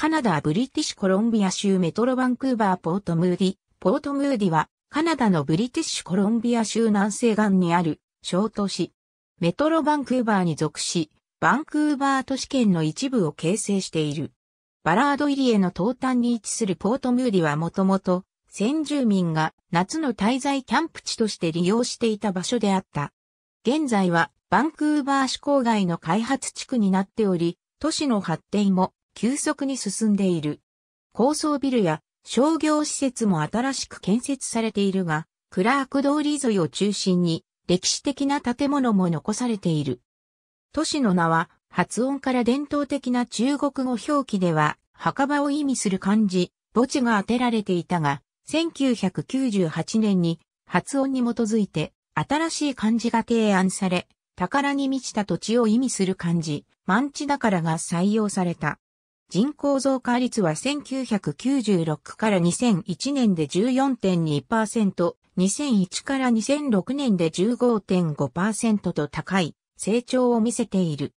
カナダ・ブリティッシュコロンビア州メトロバンクーバー・ポート・ムーディ。ポート・ムーディは、カナダのブリティッシュコロンビア州南西岸にある小都市。メトロバンクーバーに属し、バンクーバー都市圏の一部を形成している。バラード入りへの東端に位置するポートムーディはもともと、先住民が夏の滞在キャンプ地として利用していた場所であった。現在はバンクーバー市郊外の開発地区になっており、都市の発展も急速に進んでいる。高層ビルや商業施設も新しく建設されているが、クラーク通り沿いを中心に歴史的な建物も残されている。都市の名は発音から伝統的な中国語表記では墓場を意味する漢字、墓地が当てられていたが、1998年に発音に基づいて新しい漢字が提案され、宝に満ちた土地を意味する漢字、満地だからが採用された。人口増加率は1996から2001年で14.2%、2001から2006年で15.5%と高い成長を見せている。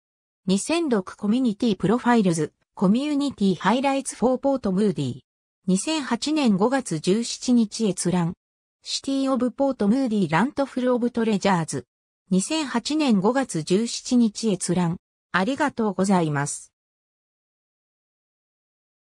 2006コミュニティプロファイルズ、コミュニティハイライツフォーポートムーディー。2008年5月17日閲覧。シティオブポートムーディーラントフルオブトレジャーズ。2008年5月17日閲覧。ありがとうございます。